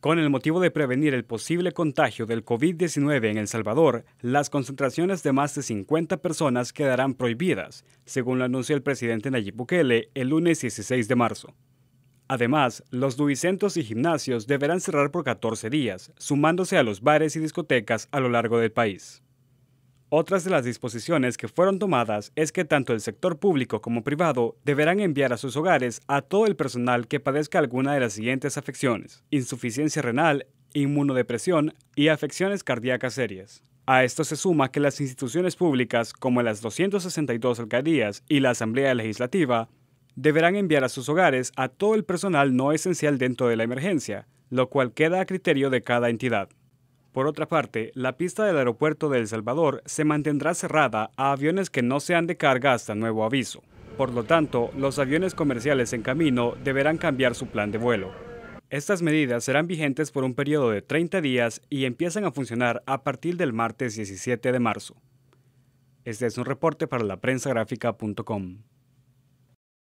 Con el motivo de prevenir el posible contagio del COVID-19 en El Salvador, las concentraciones de más de 50 personas quedarán prohibidas, según lo anunció el presidente Nayib Bukele el lunes 16 de marzo. Además, los duicentos y gimnasios deberán cerrar por 14 días, sumándose a los bares y discotecas a lo largo del país. Otras de las disposiciones que fueron tomadas es que tanto el sector público como privado deberán enviar a sus hogares a todo el personal que padezca alguna de las siguientes afecciones, insuficiencia renal, inmunodepresión y afecciones cardíacas serias. A esto se suma que las instituciones públicas, como las 262 alcaldías y la Asamblea Legislativa, deberán enviar a sus hogares a todo el personal no esencial dentro de la emergencia, lo cual queda a criterio de cada entidad. Por otra parte, la pista del aeropuerto de El Salvador se mantendrá cerrada a aviones que no sean de carga hasta nuevo aviso. Por lo tanto, los aviones comerciales en camino deberán cambiar su plan de vuelo. Estas medidas serán vigentes por un periodo de 30 días y empiezan a funcionar a partir del martes 17 de marzo. Este es un reporte para la